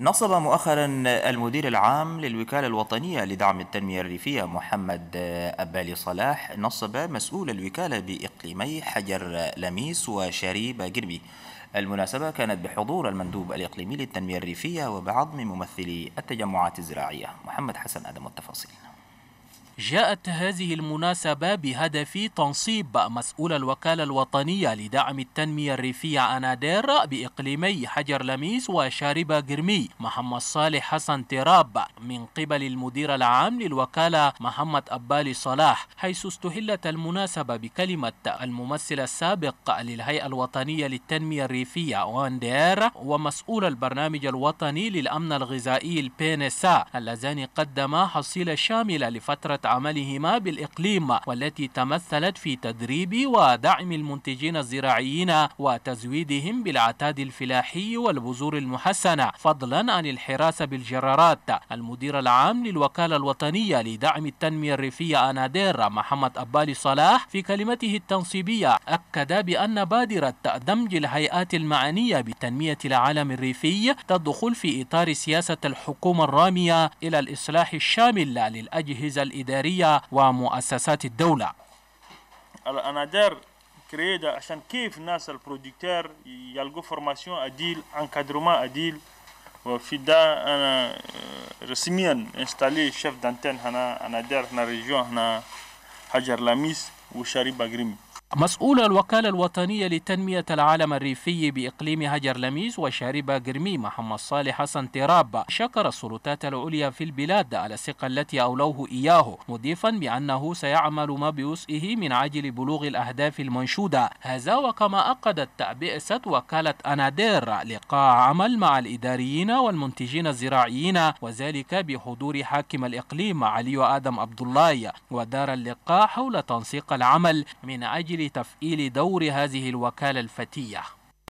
نصب مؤخرا المدير العام للوكالة الوطنية لدعم التنمية الريفية محمد أبالي صلاح نصب مسؤول الوكالة بإقليمي حجر لميس وشريب قربي المناسبة كانت بحضور المندوب الإقليمي للتنمية الريفية وبعض من ممثلي التجمعات الزراعية محمد حسن أدم التفاصيل جاءت هذه المناسبة بهدف تنصيب مسؤول الوكالة الوطنية لدعم التنمية الريفية أنادير بإقليمي حجر لميس وشاربة جرمي محمد صالح حسن تراب من قبل المدير العام للوكالة محمد أبالي صلاح حيث استهلت المناسبة بكلمة الممثل السابق للهيئة الوطنية للتنمية الريفية واندير ومسؤول البرنامج الوطني للأمن الغذائي البينسا اللذان قدما حصيلة شاملة لفترة عملهما بالإقليم والتي تمثلت في تدريب ودعم المنتجين الزراعيين وتزويدهم بالعتاد الفلاحي والبذور المحسنة فضلا عن الحراسة بالجرارات المدير العام للوكالة الوطنية لدعم التنمية الريفية أنادير محمد أبالي صلاح في كلمته التنصيبية أكد بأن بادرة دمج الهيئات المعنية بتنمية العالم الريفي تدخل في إطار سياسة الحكومة الرامية إلى الإصلاح الشامل للأجهزة الإدارية الإدارية ومؤسسات الدولة الانادير كريدا عشان كيف الناس البرودكتور يلقوا فورماسيون اديل انكادروما اديل وفي دا انا رسميا انستالي شيف دانتين هنا انادير هنا ريجيون هنا حجر لاميس وشاري اجريمي مسؤول الوكالة الوطنية لتنمية العالم الريفي بإقليم هجر لميز وشاربة قرمي محمد صالح حسن تراب شكر السلطات العليا في البلاد على الثقة التي أولوه إياه مضيفا بأنه سيعمل ما بوسعه من عجل بلوغ الأهداف المنشودة هذا وكما أقدت بئسة وكالة أنادير لقاء عمل مع الإداريين والمنتجين الزراعيين وذلك بحضور حاكم الإقليم علي آدم عبد الله ودار اللقاء حول تنسيق العمل من أجل تفعيل دور هذه الوكالة الفتية